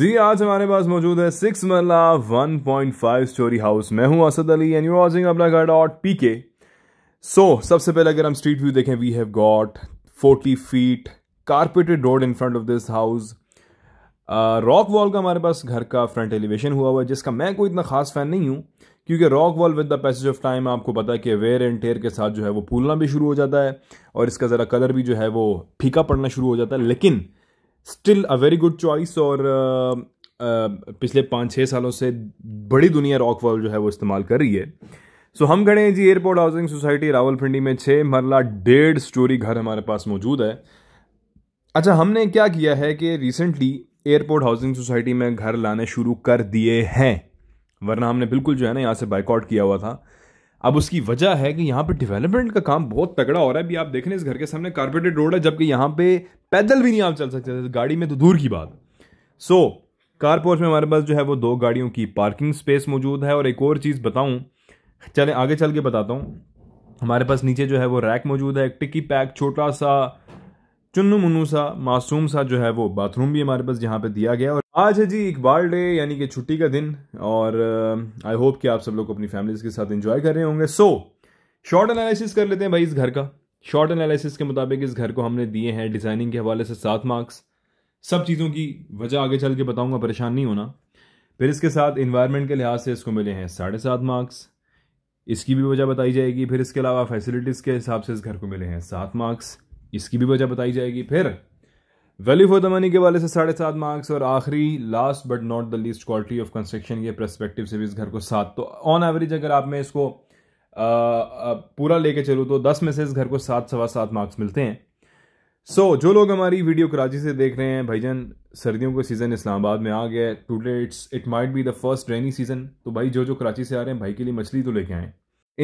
जी आज हमारे पास मौजूद है सिक्स मरला फाइव स्टोरी हाउस मैं हूं Asad Ali and you watching अपना घर डॉट पी के सो सबसे पहले अगर हम स्ट्रीट व्यू देखें we have got forty feet carpeted road in front of this house rock wall का हमारे पास घर का फ्रंट एलिवेशन हुआ हुआ है जिसका मैं कोई इतना खास फैन नहीं हूँ क्योंकि rock wall with the passage of time आपको पता है कि वेयर एंड टेयर के साथ जो है वो फूलना भी शुरू हो जाता है और इसका ज़रा कलर भी जो है वो फीका पड़ना शुरू हो जाता है लेकिन still a very good choice और uh, uh, पिछले पाँच छः सालों से बड़ी दुनिया रॉक वॉल जो है वो इस्तेमाल कर रही है सो so, हम खड़े हैं जी एयरपोर्ट हाउसिंग सोसाइटी रावलपिंडी में छः मरला डेढ़ स्टोरी घर हमारे पास मौजूद है अच्छा हमने क्या किया है कि रिसेंटली एयरपोर्ट हाउसिंग सोसाइटी में घर लाने शुरू कर दिए हैं वरना हमने बिल्कुल जो है ना यहाँ से बाइकआउट किया हुआ था अब उसकी वजह है कि यहाँ पे डेवलपमेंट का काम बहुत तगड़ा हो रहा है अभी आप देख रहे हैं इस घर के सामने कारपेटेड रोड है जबकि यहाँ पे पैदल भी नहीं आप चल सकते गाड़ी में तो दूर की बात सो so, कारपोर्च में हमारे पास जो है वो दो गाड़ियों की पार्किंग स्पेस मौजूद है और एक और चीज़ बताऊँ चले आगे चल के बताता हूँ हमारे पास नीचे जो है वो रैक मौजूद है एक पैक छोटा सा चुन्नू मुन्नू सा मासूम सा जो है वो बाथरूम भी हमारे पास यहाँ पे दिया गया और आज है जी इकबाल डे यानी कि छुट्टी का दिन और आई होप कि आप सब लोग अपनी फैमिलीज के साथ एंजॉय कर रहे होंगे सो शॉर्ट एनालिसिस कर लेते हैं भाई इस घर का शॉर्ट एनालिसिस के मुताबिक इस घर को हमने दिए हैं डिज़ाइनिंग के हवाले से सात मार्क्स सब चीज़ों की वजह आगे चल के बताऊंगा परेशान नहीं होना फिर इसके साथ इन्वायरमेंट के लिहाज से इसको मिले हैं साढ़े सात मार्क्स इसकी भी वजह बताई जाएगी फिर इसके अलावा फैसिलिटीज़ के हिसाब से इस घर को मिले हैं सात मार्क्स इसकी भी वजह बताई जाएगी फिर वैल्यू फॉर द मनी के वाले से साढ़े सात मार्क्स और आखिरी last but not the least quality of construction के परस्पेक्टिव से भी इस घर को सात तो ऑन एवरेज अगर आप मैं इसको आ, आ, पूरा लेके चलूँ तो दस में से इस घर को सात सवा सात मार्क्स मिलते हैं सो so, जो लोग हमारी वीडियो कराची से देख रहे हैं भाईजान सर्दियों का सीज़न इस्लामाबाद में आ गया today it's it might be the first rainy season तो भाई जो जो कराची से आ रहे हैं भाई के लिए मछली तो लेके आएँ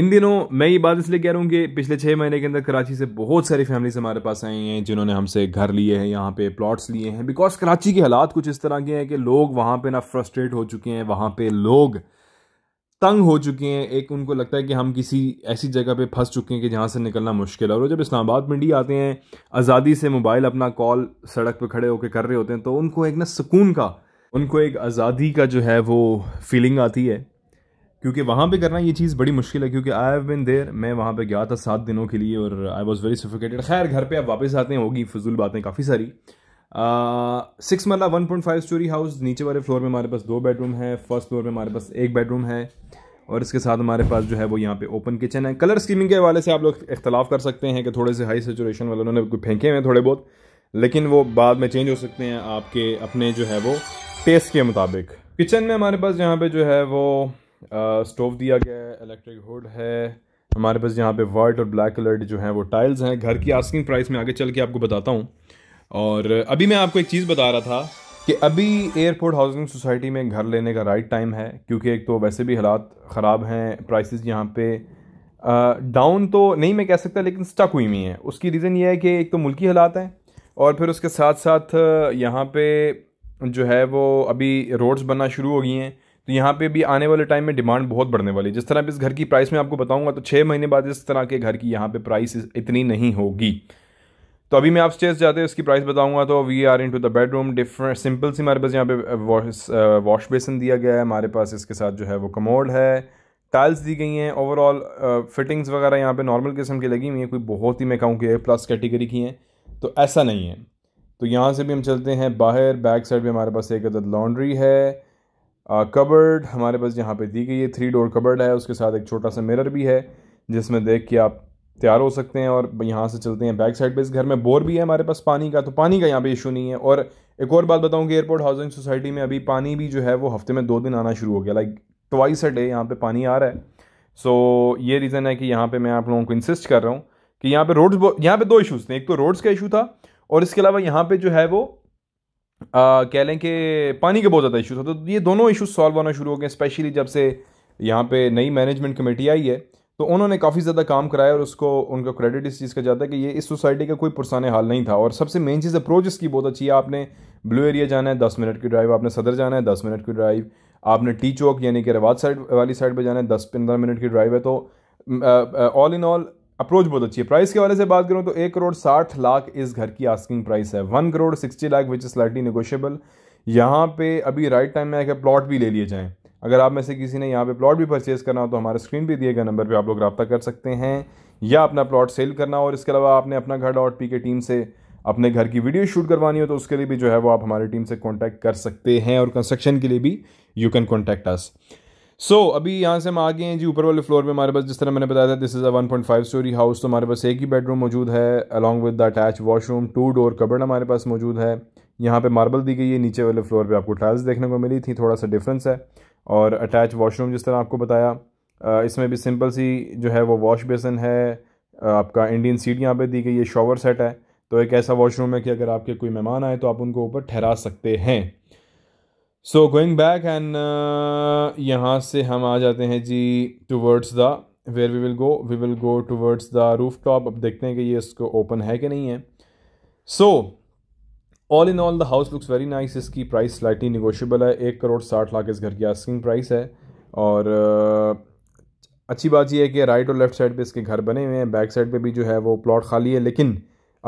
इन दिनों मैं ये बात इसलिए कह रहा हूँ कि पिछले छः महीने के अंदर कराची से बहुत सारी फैमिलीज हमारे पास आई हैं जिन्होंने हमसे घर लिए हैं यहाँ पे प्लॉट्स लिए हैं बिकॉज कराची के हालात कुछ इस तरह के हैं कि लोग वहाँ पे ना फ्रस्ट्रेट हो चुके हैं वहाँ पे लोग तंग हो चुके हैं एक उनको लगता है कि हम किसी ऐसी जगह पे फंस चुके हैं कि जहाँ से निकलना मुश्किल है और जब इस्लामाबाद मंडी आते हैं आज़ादी से मोबाइल अपना कॉल सड़क पर खड़े होकर कर रहे होते हैं तो उनको एक ना सुकून का उनको एक आज़ादी का जो है वो फीलिंग आती है क्योंकि वहाँ पे करना ये चीज़ बड़ी मुश्किल है क्योंकि आई हैव बिन देर मैं वहाँ पे गया था सात दिनों के लिए और आई वाज वेरी सफिकेटेड खैर घर पे आप वापस आते हैं होगी फजूल बातें काफ़ी सारी six marla one point five storey house नीचे वाले फ्लोर में हमारे पास दो बेडरूम है फर्स्ट फ्लोर में हमारे पास एक बेडरूम है और इसके साथ हमारे पास जो है वो यहाँ पे ओपन किचन है कलर स्कीमिंग के हवाले से आप लोग इख्तलाफ कर सकते हैं कि थोड़े से हाई सेचुरेशन वाले उन्होंने फेंके हुए हैं थोड़े बहुत लेकिन वो बाद में चेंज हो सकते हैं आपके अपने जो है वो टेस्ट के मुताबिक किचन में हमारे पास यहाँ पे जो है वो स्टोव दिया गया है इलेक्ट्रिक हुड है हमारे पास यहाँ पे वाइट और ब्लैक कलर्ड जो हैं वो टाइल्स हैं घर की आस्किंग प्राइस में आगे चल के आपको बताता हूँ और अभी मैं आपको एक चीज़ बता रहा था कि अभी एयरपोर्ट हाउसिंग सोसाइटी में घर लेने का राइट टाइम है क्योंकि एक तो वैसे भी हालात ख़राब हैं प्राइस यहाँ पे डाउन तो नहीं मैं कह सकता लेकिन स्टक हुई हुई हैं उसकी रीज़न ये है कि एक तो मुल्की हालात हैं और फिर उसके साथ साथ यहाँ पे जो है वो अभी रोड्स बनना शुरू हो गई हैं तो यहाँ पे भी आने वाले टाइम में डिमांड बहुत बढ़ने वाली है जिस तरह इस घर की प्राइस में आपको बताऊँगा तो छः महीने बाद इस तरह के घर की यहाँ पर प्राइस इतनी नहीं होगी तो अभी मैं आप स्टेज जाते हैं इसकी प्राइस बताऊंगा तो we are into the bedroom different simple सी हमारे पास यहाँ पे वॉश वॉश बेसन दिया गया है हमारे पास इसके साथ जो है वो कमोड है टाइल्स दी गई हैं ओवरऑल फिटिंग्स uh, वगैरह यहाँ पे नॉर्मल किस्म की लगी हुई हैं कोई बहुत ही मैं कहूँ कि ए प्लस कैटेगरी की हैं तो ऐसा नहीं है तो यहाँ से भी हम चलते हैं बाहर बैक साइड भी हमारे पास एक अदद लॉन्ड्री है कबर्ड uh, हमारे पास यहाँ पे दी गई है थ्री डोर कबर्ड है उसके साथ एक छोटा सा मिरर भी है जिसमें देख के आप तैयार हो सकते हैं और यहाँ से चलते हैं बैक साइड पे इस घर में बोर भी है हमारे पास पानी का तो पानी का यहाँ पे इशू नहीं है और एक और बात बताऊँ कि एयरपोर्ट हाउसिंग सोसाइटी में अभी पानी भी जो है वो हफ्ते में दो दिन आना शुरू हो गया लाइक ट्वाइस अ डे यहाँ पर पानी आ रहा है सो so, ये रीज़न है कि यहाँ पर मैं आप लोगों को इंसिस्ट कर रहा हूँ कि यहाँ पर रोड्स यहाँ पर दो इशूज़ थे एक तो रोड्स का इशू था और इसके अलावा यहाँ पर जो है वो कह लें कि पानी के बहुत ज़्यादा इशूज़ था तो ये दोनों इशूज़ सॉल्व होना शुरू हो गए स्पेशली जब से यहाँ पे नई मैनेजमेंट कमेटी आई है तो उन्होंने काफ़ी ज़्यादा काम कराया और उसको उनका क्रेडिट इस चीज़ का जाता है कि ये इस सोसाइटी का कोई पुरसाने हाल नहीं था और सबसे मेन चीज़ अप्रोच इसकी बहुत अच्छी है आपने ब्लू एरिया जाना है दस मिनट की ड्राइव आपने सदर जाना है दस मिनट की ड्राइव आपने टी चौक यानी कि रवाज साइड वाली साइड पर जाना है दस पंद्रह मिनट की ड्राइव है तो ऑल इन ऑल अप्रोच बहुत अच्छी है प्राइस के वाले से बात करूँ तो एक करोड़ साठ लाख इस घर की आस्किंग प्राइस है one crore sixty lakh which is slightly negotiable यहाँ पे अभी राइट टाइम में आकर प्लॉट भी ले लिए जाएँ अगर आप में से किसी ने यहाँ पे प्लॉट भी परचेज़ करना हो तो हमारे स्क्रीन पे दिए गए नंबर पे आप लोग रब्ता कर सकते हैं या अपना प्लॉट सेल करना हो और इसके अलावा आपने अपना घर डॉट पी के टीम से अपने घर की वीडियो शूट करवानी हो तो उसके लिए भी जो है वो आप हमारी टीम से कॉन्टैक्ट कर सकते हैं और कंस्ट्रक्शन के लिए भी you can contact us so so, अभी यहाँ से हम आ गए हैं जी ऊपर वाले फ्लोर में हमारे पास जिस तरह मैंने बताया था this is a 1.5 point storey house तो हमारे पास एक ही बेडरूम मौजूद है along with the attach washroom two door cupboard हमारे पास मौजूद है यहाँ पे मार्बल दी गई है नीचे वाले फ्लोर पे आपको टाइल्स देखने को मिली थी थोड़ा सा डिफरेंस है और अटैच वाशरूम जिस तरह आपको बताया इसमें भी सिंपल सी जो है वो वॉश बेसन है आपका इंडियन सीट यहाँ पर दी गई है शॉवर सेट है तो एक ऐसा वाशरूम है कि अगर आपके कोई मेहमान आए तो आप उनको ऊपर ठहरा सकते हैं सो गोइंग बैक एंड यहाँ से हम आ जाते हैं जी towards the where we will go we will go towards the roof top अब देखते हैं कि ये इसको ओपन है कि नहीं है so all in all the house looks very nice इसकी प्राइस स्लाइटली निगोशियबल है एक करोड़ साठ लाख इस घर की आस्किंग प्राइस है और uh, अच्छी बात यह है कि राइट और लेफ्ट साइड पे इसके घर बने हुए हैं बैक साइड पे भी जो है वो प्लॉट खाली है लेकिन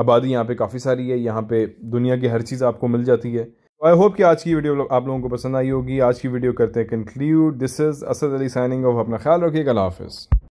आबादी यहाँ पे काफ़ी सारी है यहाँ पे दुनिया की हर चीज़ आपको मिल जाती है आई तो होप कि आज की वीडियो आप लोगों को पसंद आई होगी आज की वीडियो करते हैं conclude this is Asad Ali signing off अपना ख्याल रखिएगा हाफिज़